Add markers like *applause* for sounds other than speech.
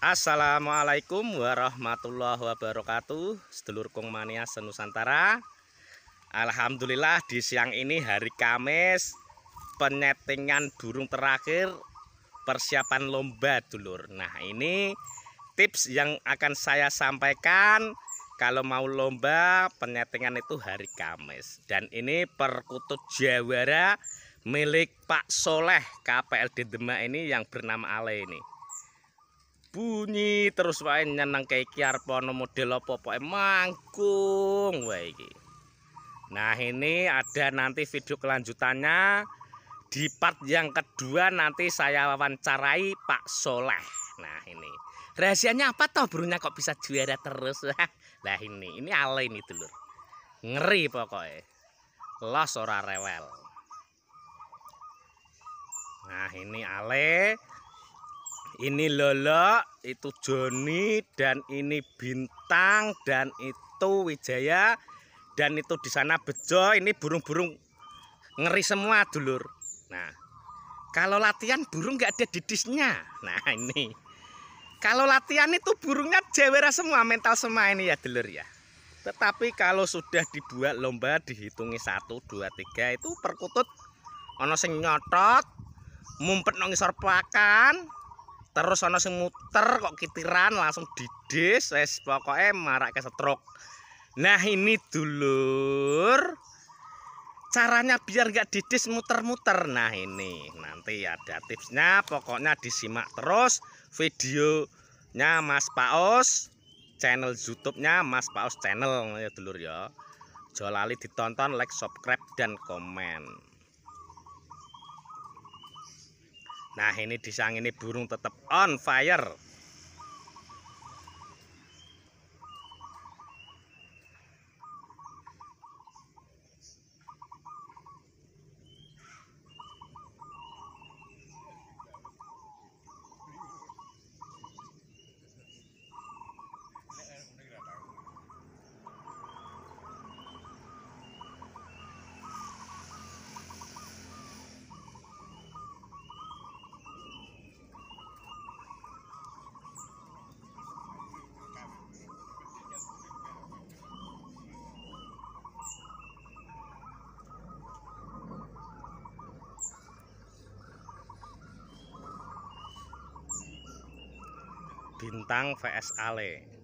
Assalamualaikum warahmatullahi wabarakatuh Sedulur Kung Mania Senusantara Alhamdulillah di siang ini hari Kamis Penyetingan burung terakhir Persiapan lomba dulur Nah ini tips yang akan saya sampaikan Kalau mau lomba penyetingan itu hari Kamis Dan ini perkutut jawara milik Pak Soleh KPLD Demak ini yang bernama Ale ini bunyi terus wae nyeneng kayak kiar pono model apa pokoke mangkung wae iki. Nah, ini ada nanti video kelanjutannya di part yang kedua nanti saya wawancarai Pak Soleh. Nah, ini. Rahasianya apa toh burungnya kok bisa juara terus? *laughs* lah ini, ini ale ini dulur. Ngeri pokoknya. Los ora rewel. Nah, ini ale. Ini Lolo, itu Joni dan ini Bintang dan itu Wijaya dan itu di sana Bejo, ini burung-burung ngeri semua dulur. Nah, kalau latihan burung nggak ada didisnya. Nah, ini. Kalau latihan itu burungnya jewera semua, mental semua ini ya dulur ya. Tetapi kalau sudah dibuat lomba dihitungi 1 2 3 itu perkutut Ono sing nyotot, mumpet nongisor pakan, terus ana sing muter kok kitiran langsung didis wis pokoke marak ke stroke nah ini dulur caranya biar gak didis muter-muter nah ini nanti ada tipsnya pokoknya disimak terus videonya Mas Paos channel YouTube-nya Mas Paos channel ya dulur ya jolali ditonton like subscribe dan komen Nah ini disang ini burung tetap on fire. Bintang vs Ale